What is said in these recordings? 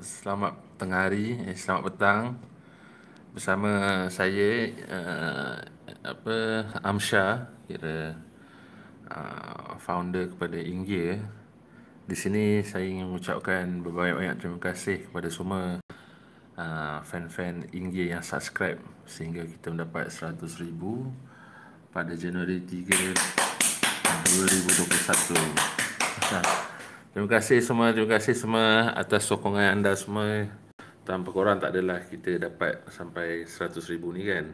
selamat tengah hari, eh, selamat petang bersama saya uh, apa Amsha kira uh, founder kepada Inggear. Di sini saya ingin mengucapkan berbanyak-banyak terima kasih kepada semua uh, fan-fan Inggear yang subscribe sehingga kita mendapat 100 ribu pada Januari 3 2021. Terima kasih semua, terima kasih semua atas sokongan anda semua. Tanpa korang tak adalah kita dapat sampai 100 ribu ni kan.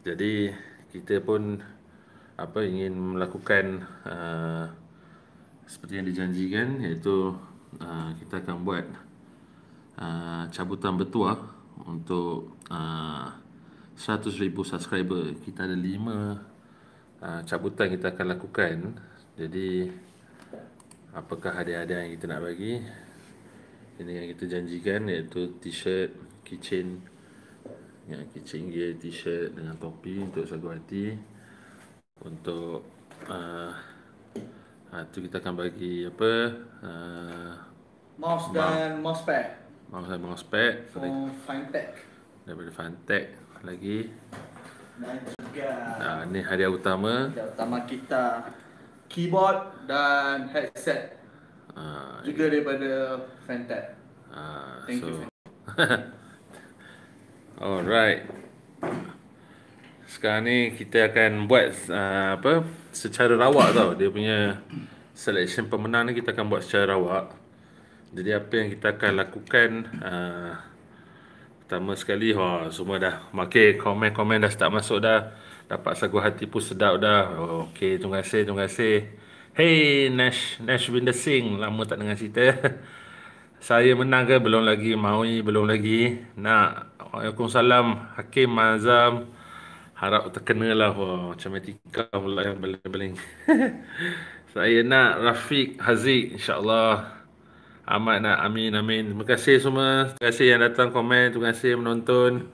Jadi kita pun apa ingin melakukan uh, seperti yang dijanjikan iaitu uh, kita akan buat uh, cabutan bertuah untuk uh, 100 ribu subscriber. Kita ada 5 uh, cabutan kita akan lakukan. Jadi apakah hadiah-hadiah yang kita nak bagi ini yang kita janjikan iaitu t-shirt, kitchen, yang kitchen gear, t-shirt dengan topi untuk sagu hati untuk uh, uh, tu kita akan bagi apa uh, mouse dan mouse pad mouse dan mouse pad dari Fintech daripada Fintech lagi dan juga uh, ni hadiah utama hadiah utama kita keyboard dan headset uh, juga yeah. daripada Fantech. Ah, uh, Thank so. you. Alright. Sekarang ni kita akan buat uh, apa secara rawak tau dia punya selection pemenang ni kita akan buat secara rawak. Jadi apa yang kita akan lakukan uh, pertama sekali ha semua dah makin komen-komen dah start masuk dah dapat sagu hati pun sedap dah. Oh, Okey, terima kasih, terima kasih. Hey Nash, Nash Binder Singh, lama tak dengar cerita. Saya menang ke belum lagi, maui belum lagi. Nak, Waalaikumsalam Hakim Mazam. Harap terkena lah oh, Macam etika pula yang beling-beling Saya nak Rafiq Haziq InsyaAllah Amat nak amin amin Terima kasih semua Terima kasih yang datang komen Terima kasih menonton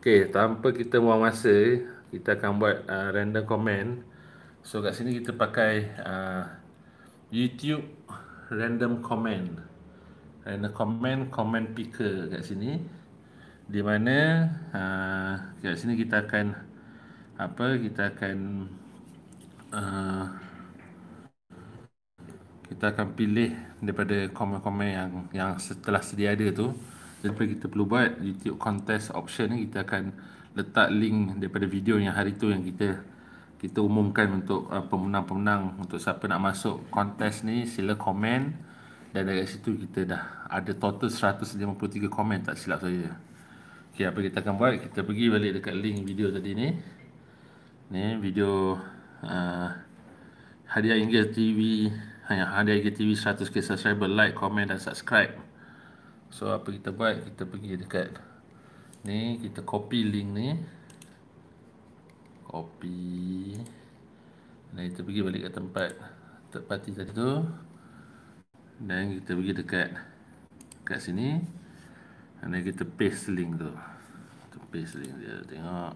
Okay tanpa kita buang masa kita akan buat uh, random comment so kat sini kita pakai uh, YouTube random comment random comment comment picker kat sini di mana uh, kat sini kita akan apa kita akan uh, kita akan pilih daripada komen-komen yang yang setelah sedia ada tu Lepas kita perlu buat YouTube contest option ni kita akan letak link daripada video yang hari tu yang kita kita umumkan untuk uh, pemenang-pemenang untuk siapa nak masuk kontes ni sila komen dan dari situ kita dah ada total 153 komen tak silap saya. Okey apa kita akan buat? Kita pergi balik dekat link video tadi ni. Ni video uh, hadiah Inggris TV hadiah Inggris TV 100k subscriber like, komen dan subscribe. So apa kita buat? Kita pergi dekat ni kita copy link ni copy dan kita pergi balik ke tempat third party tadi tu dan kita pergi dekat dekat sini dan kita paste link tu kita paste link dia tengok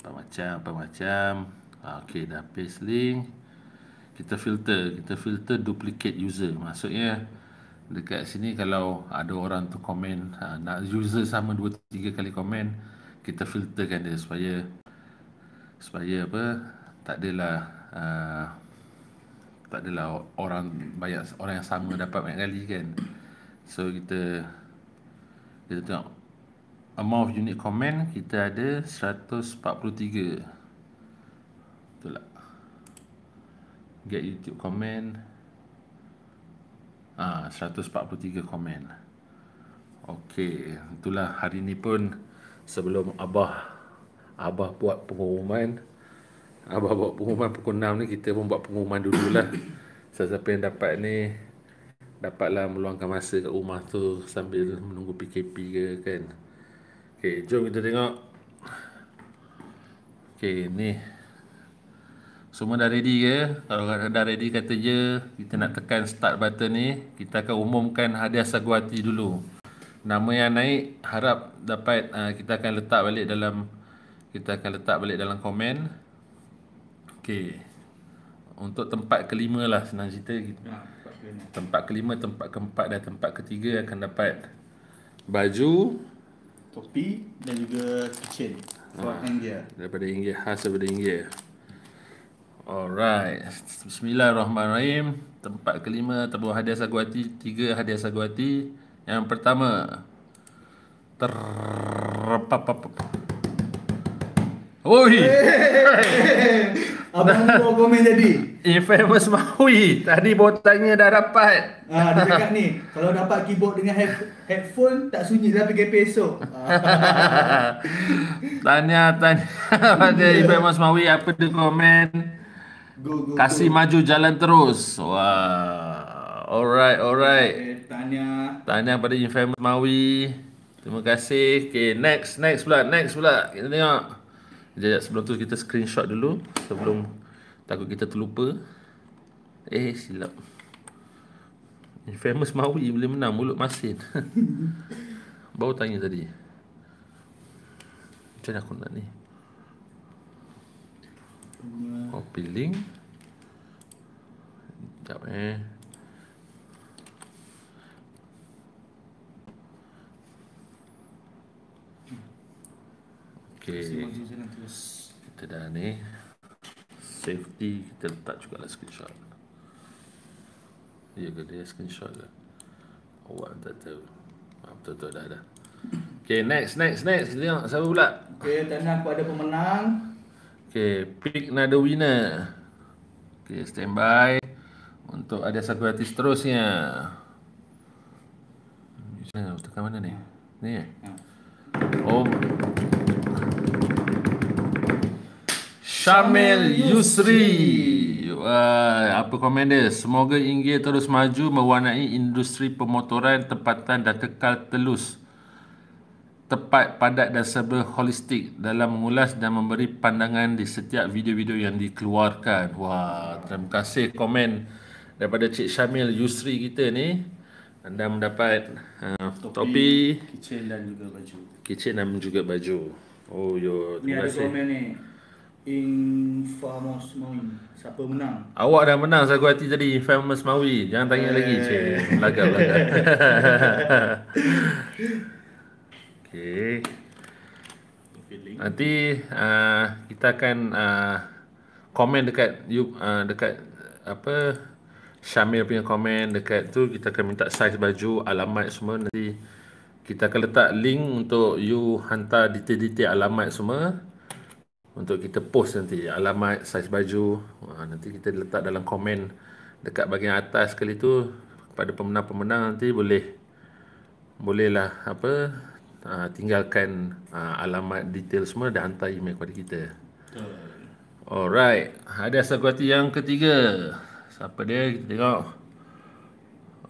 apa macam apa macam ah, ok dah paste link kita filter kita filter duplicate user maksudnya dekat sini kalau ada orang tu komen ha, nak user sama dua tiga kali komen kita filterkan dia supaya supaya apa tak adalah uh, tak adalah orang banyak orang yang sama dapat banyak kali kan so kita kita tengok amount of unit komen kita ada 143 betul tak get youtube comment 143 ah, komen Okey, itulah hari ni pun sebelum Abah Abah buat pengumuman Abah buat pengumuman pukul 6 ni kita pun buat pengumuman dululah Siapa-siapa yang dapat ni Dapatlah meluangkan masa kat rumah tu sambil menunggu PKP ke kan Okey, jom kita tengok Okey, ni semua dah ready ke? Kalau dah ready kata je Kita nak tekan start button ni Kita akan umumkan hadiah sagu hati dulu Nama yang naik harap dapat uh, kita akan letak balik dalam Kita akan letak balik dalam komen Okay Untuk tempat kelima lah senang cerita ya, Tempat kelima, tempat keempat dan tempat ketiga akan dapat Baju Topi dan juga kitchen Buat ah, India Daripada India, khas daripada India Alright. Bismillahirrahmanirrahim. Tempat kelima tabung hadiah sagu Tiga hadiah sagu Yang pertama. Ter... Pap, pap, pap. Oi. Abang kau komen jadi. Infamous Maui. Tadi botanya dah dapat. Ah, dia cakap ni, kalau dapat keyboard dengan headphone tak sunyi dah pergi esok. tanya tanya pada Infamous Maui apa dia komen? go, go, kasih go. maju jalan terus. Wah. Alright, alright. Okay, eh, tanya. Tanya pada Infamous Mawi. Terima kasih. Okay, next, next pula, next pula. Kita tengok. Sekejap, sebelum tu kita screenshot dulu. Sebelum ha. takut kita terlupa. Eh, silap. Infamous Mawi boleh menang mulut masin. Baru tanya tadi. Macam mana aku nak ni? copy link sekejap eh ok kita dah ni safety kita letak juga lah screenshot dia ke dia screenshot ke awak oh, tak tahu ah, betul tu dah dah Okay, next, next, next. Lihat, siapa pula? Okay, tanda aku ada pemenang. Okay, pick another winner. Okay, standby untuk ada satu hati seterusnya. Misalnya, tekan mana ni? Ni hmm. Oh. Shamil Yusri. Uh, apa komen dia? Semoga India terus maju mewarnai industri pemotoran tempatan dan kekal telus tepat, padat dan serba holistik dalam mengulas dan memberi pandangan di setiap video-video yang dikeluarkan. Wah, terima kasih komen daripada Cik Syamil Yusri kita ni. Anda mendapat uh, topi, topi, kitchen dan juga baju. Kitchen dan juga baju. Oh, yo. Terima ni ada komen ni. Infamous Maui. Siapa menang? Awak dah menang saya hati tadi Infamous Maui. Jangan tanya hey. Eh. lagi, Cik. Lagak-lagak. Okey. Nanti uh, kita akan uh, ah, komen dekat you uh, dekat apa Syamil punya komen dekat tu kita akan minta saiz baju, alamat semua nanti kita akan letak link untuk you hantar detail-detail alamat semua untuk kita post nanti alamat saiz baju uh, nanti kita letak dalam komen dekat bahagian atas sekali tu kepada pemenang-pemenang nanti boleh bolehlah apa uh, tinggalkan uh, alamat detail semua dan hantar email kepada kita. Betul. Alright, ada sekuriti yang ketiga. Siapa dia? Kita tengok.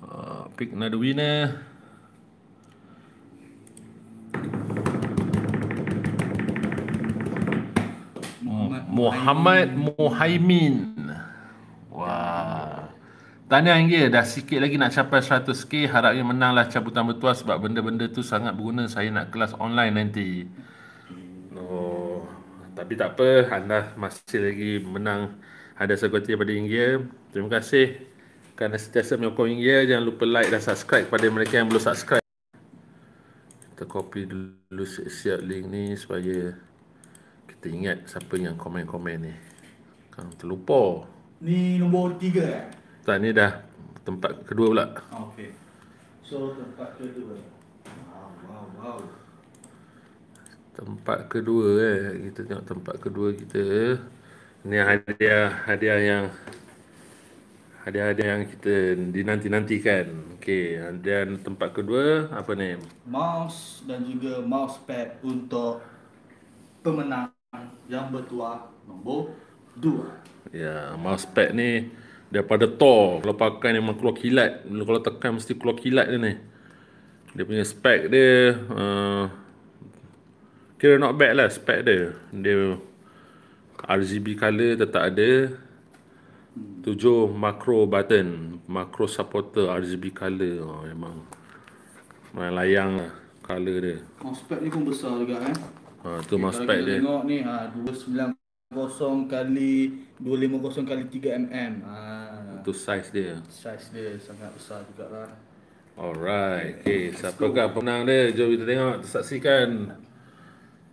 Uh, pick another winner. Muhammad Muhaimin. Muhammad Muhaimin. Tahniah Inggil Dah sikit lagi nak capai 100k Harapnya menanglah cabutan bertuah Sebab benda-benda tu sangat berguna Saya nak kelas online nanti Oh Tapi tak apa Anda masih lagi menang Ada sekuriti daripada Inggil Terima kasih Kerana setiasa menyokong Inggil Jangan lupa like dan subscribe Kepada mereka yang belum subscribe Kita copy dulu siap link ni Supaya Kita ingat siapa yang komen-komen ni Kan terlupa Ni nombor tiga eh? Ustaz ni dah tempat kedua pula. Okey. So tempat kedua. Wow, wow, wow. Tempat kedua eh. Kita tengok tempat kedua kita. Ni hadiah hadiah yang hadiah-hadiah yang kita dinanti-nantikan. Okey, hadiah tempat kedua apa ni? Mouse dan juga mousepad untuk pemenang yang bertuah nombor 2. Ya, mousepad ni daripada Thor kalau pakai memang keluar kilat kalau tekan mesti keluar kilat dia ni dia punya spek dia uh, kira not bad lah spek dia dia RGB color tetap ada 7 macro button macro supporter RGB color oh, memang main layang lah color dia oh, Spek ni pun besar juga eh ha, tu okay, mouse pad dia tengok ni ha, ah, 290 kali 250 kali 3 mm ha, itu size dia. Size dia sangat besar juga lah. Alright. Okay. Siapa Siapakah pemenang dia? Jom kita tengok. Saksikan.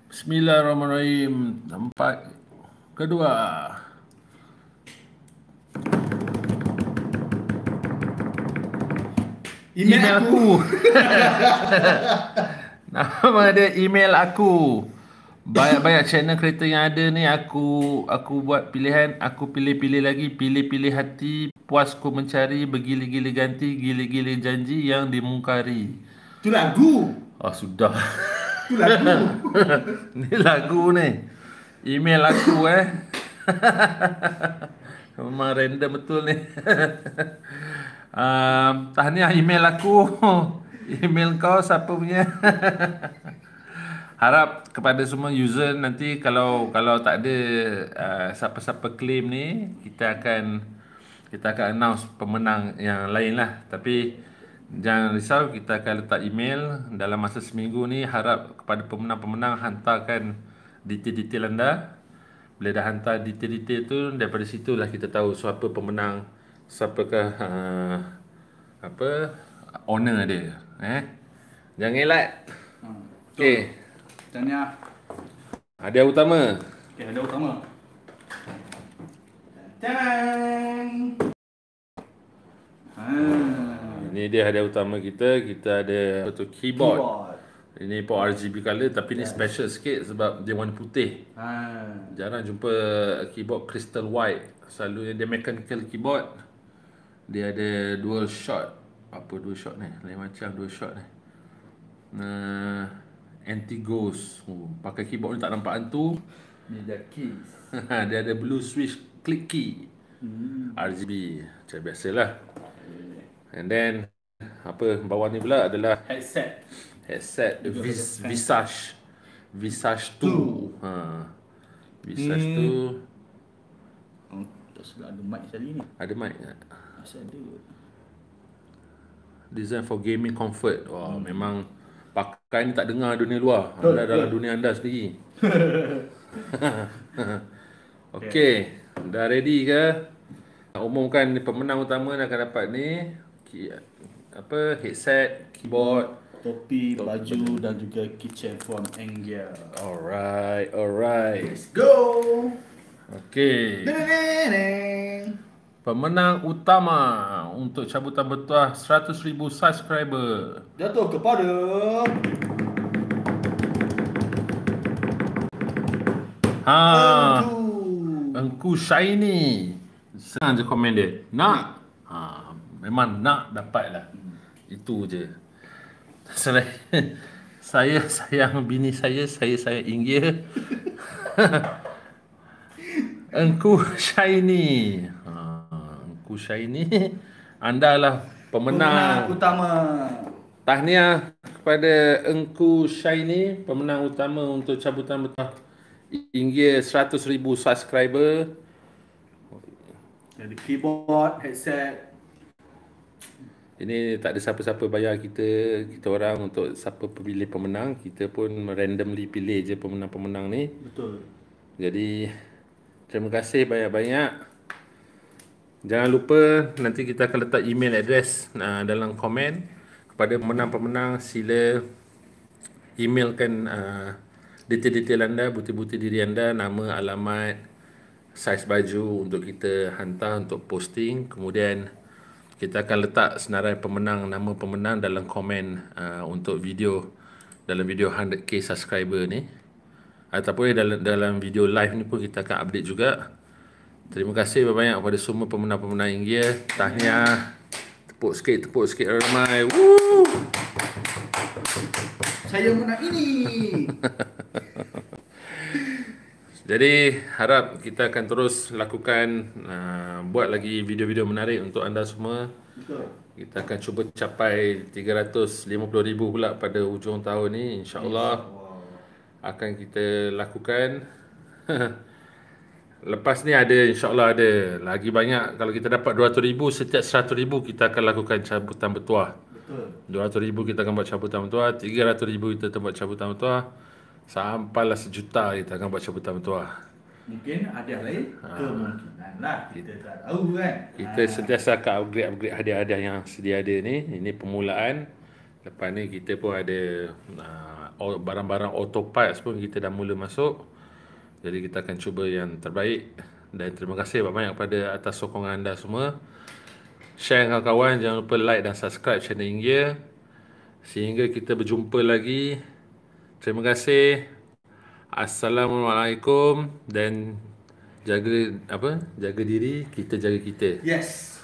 Bismillahirrahmanirrahim. Tempat kedua. Email, aku. Nama dia email aku banyak-banyak channel kereta yang ada ni aku aku buat pilihan aku pilih-pilih lagi pilih-pilih hati puas ku mencari bergila-gila ganti gila-gila janji yang dimungkari tu lagu ah sudah tu lagu ni lagu ni email aku eh memang random betul ni um, ah, tahniah email aku email kau siapa punya harap kepada semua user nanti kalau kalau tak ada uh, siapa-siapa claim ni kita akan kita akan announce pemenang yang lain lah tapi jangan risau kita akan letak email dalam masa seminggu ni harap kepada pemenang-pemenang hantarkan detail-detail anda bila dah hantar detail-detail tu daripada situlah kita tahu siapa pemenang siapakah uh, apa owner dia eh jangan elak hmm. okey Tanya. Hadiah ah, utama. Okey, ada utama. Tadang. Ha. Ini dia hadiah utama kita. Kita ada satu keyboard. keyboard. Ini pun RGB color tapi yes. ni ya. special sikit sebab dia warna putih. Ha. Jarang jumpa keyboard crystal white. Selalunya dia mechanical keyboard. Dia ada dual shot. Apa dual shot ni? Lain macam dual shot ni. Nah, uh, Antigos. Oh, pakai keyboard ni tak nampak hantu. Dia ada keys. dia ada blue switch click key. Hmm. RGB. Macam biasalah. And then, apa bawah ni pula adalah headset. Headset Vis Visage. Visage 2. Ha. Visage 2. Hmm. Oh, tak sedap ada mic sekali ni. Ada mic tak? Masa ada. Design for gaming comfort. Wah, wow, hmm. memang Kak ni tak dengar dunia luar. Anda okay. dalam dunia anda sendiri. okay. okay. Dah ready ke? Nak umumkan pemenang utama nak akan dapat ni. Apa? Headset, keyboard. Topi, baju dan juga kitchen from Angia. Alright, alright. Let's go! Okay. Pemenang utama untuk cabutan bertuah 100,000 subscriber. Jatuh kepada Ha. Engku shiny. Senang je komen dia. Nak. Ha, memang nak dapat dapatlah. Itu je. Selain saya sayang bini saya, saya saya inggir. Engku shiny. Ha, engku shiny anda lah pemenang, pemenang utama. Tahniah kepada Engku Shaini, pemenang utama untuk cabutan betah hingga 100,000 subscriber. Ada keyboard, headset. Ini tak ada siapa-siapa bayar kita, kita orang untuk siapa pilih pemenang. Kita pun randomly pilih je pemenang-pemenang ni. Betul. Jadi, terima kasih banyak-banyak. Jangan lupa nanti kita akan letak email address uh, dalam komen kepada pemenang-pemenang sila emailkan uh, detail-detail anda, butir-butir diri anda, nama, alamat, saiz baju untuk kita hantar untuk posting. Kemudian kita akan letak senarai pemenang, nama pemenang dalam komen uh, untuk video dalam video 100k subscriber ni. Ataupun dalam dalam video live ni pun kita akan update juga. Terima kasih banyak-banyak kepada semua pemenang-pemenang yang Tahniah. Tepuk sikit, tepuk sikit ramai. Woo! Saya pun ini. Jadi harap kita akan terus lakukan uh, buat lagi video-video menarik untuk anda semua. Kita akan cuba capai 350,000 pula pada hujung tahun ini, insyaallah Akan kita lakukan. lepas ni ada insyaAllah ada lagi banyak kalau kita dapat RM200,000 setiap RM100,000 kita akan lakukan cabutan bertuah RM200,000 kita akan buat cabutan bertuah RM300,000 kita akan buat cabutan bertuah sampailah sejuta kita akan buat cabutan bertuah mungkin ada lagi. Ha. kemungkinan lah kita tak tahu kan kita ha. sentiasa akan upgrade-upgrade hadiah-hadiah yang sedia ada ni ini permulaan lepas ni kita pun ada uh, barang-barang autopilot pun kita dah mula masuk jadi kita akan cuba yang terbaik Dan terima kasih banyak pada atas sokongan anda semua Share dengan kawan-kawan Jangan lupa like dan subscribe channel India Sehingga kita berjumpa lagi Terima kasih Assalamualaikum Dan jaga apa? Jaga diri, kita jaga kita Yes